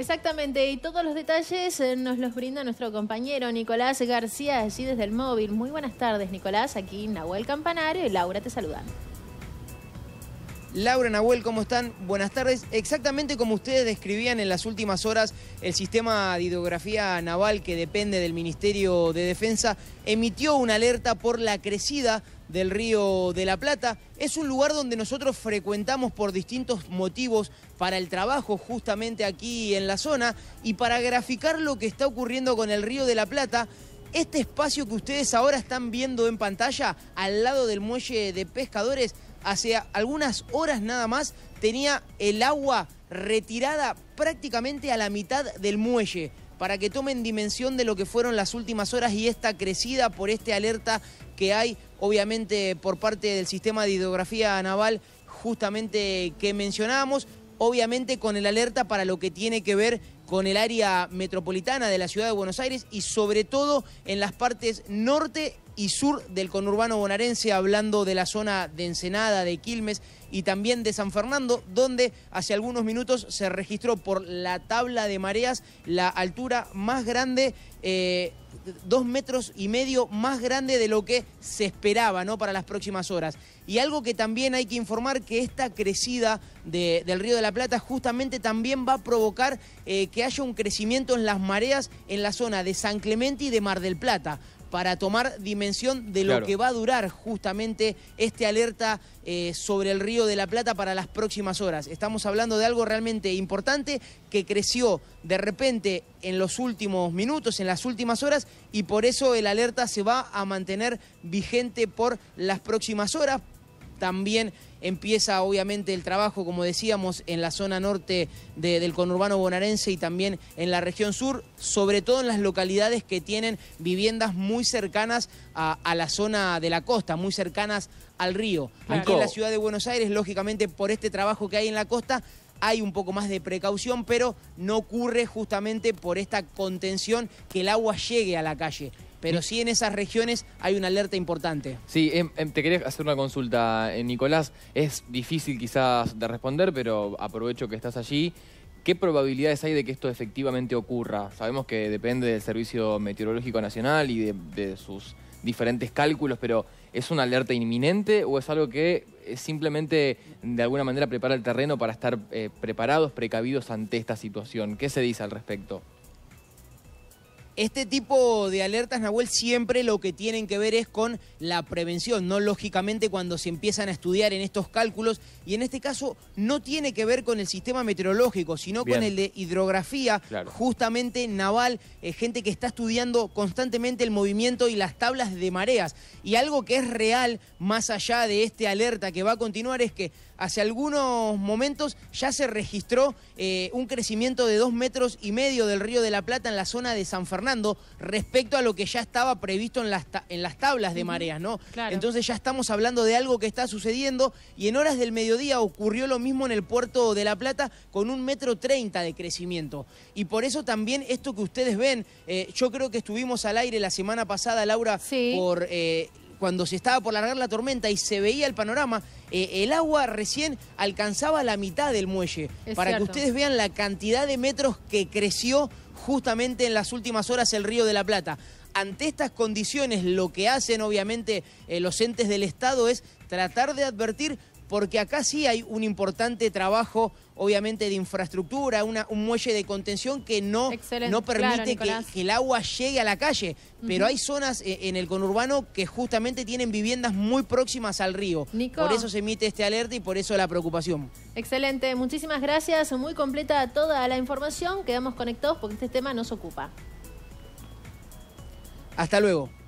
Exactamente, y todos los detalles eh, nos los brinda nuestro compañero Nicolás García, allí desde el móvil. Muy buenas tardes, Nicolás. Aquí Nahuel Campanario y Laura te saludan. Laura Nahuel, ¿cómo están? Buenas tardes. Exactamente como ustedes describían en las últimas horas, el sistema de hidrografía naval que depende del Ministerio de Defensa emitió una alerta por la crecida del Río de la Plata. Es un lugar donde nosotros frecuentamos por distintos motivos para el trabajo justamente aquí en la zona y para graficar lo que está ocurriendo con el Río de la Plata. Este espacio que ustedes ahora están viendo en pantalla al lado del muelle de pescadores, hace algunas horas nada más tenía el agua retirada prácticamente a la mitad del muelle para que tomen dimensión de lo que fueron las últimas horas y esta crecida por este alerta que hay, obviamente, por parte del sistema de hidrografía naval justamente que mencionábamos, obviamente con el alerta para lo que tiene que ver con el área metropolitana de la ciudad de Buenos Aires y sobre todo en las partes norte y sur del conurbano bonaerense, hablando de la zona de Ensenada, de Quilmes y también de San Fernando, donde hace algunos minutos se registró por la tabla de mareas la altura más grande, eh, dos metros y medio más grande de lo que se esperaba ¿no? para las próximas horas. Y algo que también hay que informar que esta crecida de, del Río de la Plata justamente también va a provocar eh, que haya un crecimiento en las mareas en la zona de San Clemente y de Mar del Plata para tomar dimensión de lo que va a durar justamente este alerta eh, sobre el río de la Plata para las próximas horas. Estamos hablando de algo realmente importante que creció de repente en los últimos minutos, en las últimas horas, y por eso el alerta se va a mantener vigente por las próximas horas, también empieza obviamente el trabajo, como decíamos, en la zona norte del conurbano bonaerense y también en la región sur, sobre todo en las localidades que tienen viviendas muy cercanas a, la zona de la costa, muy cercanas al río. Aquí en la ciudad de Buenos Aires, lógicamente, por este trabajo que hay en la costa, hay un poco más de precaución, pero no ocurre justamente por esta contención que el agua llegue a la calle pero sí en esas regiones hay una alerta importante. Sí, em, em, te quería hacer una consulta, eh, Nicolás. Es difícil quizás de responder, pero aprovecho que estás allí. ¿Qué probabilidades hay de que esto efectivamente ocurra? Sabemos que depende del Servicio Meteorológico Nacional y de, sus diferentes cálculos, pero ¿es una alerta inminente o es algo que eh, simplemente de alguna manera prepara el terreno para estar eh, preparados, precavidos ante esta situación? ¿Qué se dice al respecto? Este tipo de alertas, Nahuel, siempre lo que tienen que ver es con la prevención, no lógicamente cuando se empiezan a estudiar en estos cálculos, y en este caso no tiene que ver con el sistema meteorológico, sino con el de hidrografía, justamente naval, eh, gente que está estudiando constantemente el movimiento y las tablas de mareas. Y algo que es real, más allá de este alerta que va a continuar, es que hace algunos momentos ya se registró eh, un crecimiento de dos metros y medio del río de la Plata en la zona de San Fernando respecto a lo que ya estaba previsto en las, en las tablas de mareas, ¿no? Entonces ya estamos hablando de algo que está sucediendo y en horas del mediodía ocurrió lo mismo en el puerto de La Plata con un metro treinta de crecimiento. Y por eso también esto que ustedes ven, eh, yo creo que estuvimos al aire la semana pasada, Laura, por... Eh, cuando se estaba por largar la tormenta y se veía el panorama, eh, el agua recién alcanzaba la mitad del muelle. para que ustedes vean la cantidad de metros que creció justamente en las últimas horas el Río de la Plata. Ante estas condiciones, lo que hacen obviamente eh, los entes del Estado es tratar de advertir porque acá sí hay un importante trabajo, obviamente, de infraestructura, un muelle de contención que no, no permite que, el agua llegue a la calle. Pero hay zonas eh, en el conurbano que justamente tienen viviendas muy próximas al río. Por eso se emite este alerta y por eso la preocupación. Excelente, muchísimas gracias. Muy completa toda la información. Quedamos conectados porque este tema nos ocupa. Hasta luego.